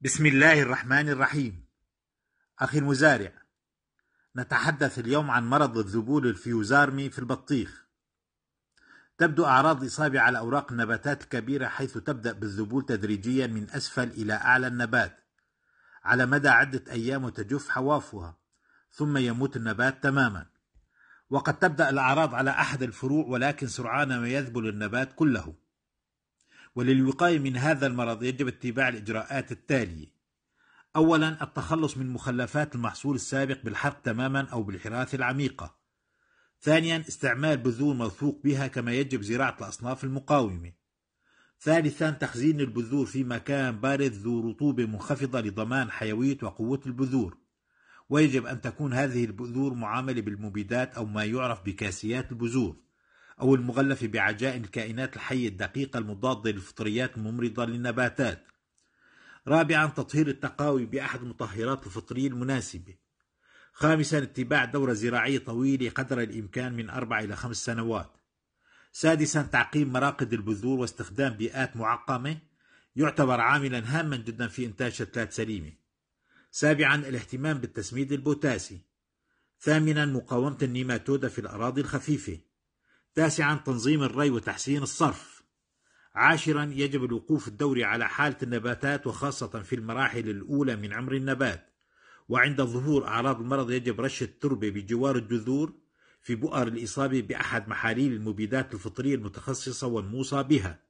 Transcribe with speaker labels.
Speaker 1: بسم الله الرحمن الرحيم أخي المزارع نتحدث اليوم عن مرض الذبول الفيوزارمي في البطيخ تبدو أعراض إصابة على أوراق النباتات الكبيرة حيث تبدأ بالذبول تدريجيا من أسفل إلى أعلى النبات على مدى عدة أيام وتجف حوافها ثم يموت النبات تماما وقد تبدأ الأعراض على أحد الفروع ولكن سرعان ما يذبل النبات كله وللوقاية من هذا المرض يجب اتباع الإجراءات التالية أولا التخلص من مخلفات المحصول السابق بالحرق تماما أو بالحراث العميقة ثانيا استعمال بذور موثوق بها كما يجب زراعة الأصناف المقاومة ثالثا تخزين البذور في مكان بارد ذو رطوبة منخفضة لضمان حيوية وقوة البذور ويجب أن تكون هذه البذور معاملة بالمبيدات أو ما يعرف بكاسيات البذور أو المغلفة بعجائن الكائنات الحية الدقيقة المضادة للفطريات الممرضة للنباتات رابعا تطهير التقاوي بأحد المطهرات الفطرية المناسبة خامسا اتباع دورة زراعية طويلة قدر الإمكان من أربع إلى خمس سنوات سادسا تعقيم مراقد البذور واستخدام بيئات معقمة يعتبر عاملا هاما جدا في إنتاج شتلات سليمة سابعا الاهتمام بالتسميد البوتاسي ثامنا مقاومة النيماتودة في الأراضي الخفيفة تاسعا تنظيم الري وتحسين الصرف عاشرا يجب الوقوف الدوري على حالة النباتات وخاصة في المراحل الأولى من عمر النبات وعند ظهور أعراض المرض يجب رش التربة بجوار الجذور في بؤر الإصابة بأحد محاليل المبيدات الفطرية المتخصصة والموصى بها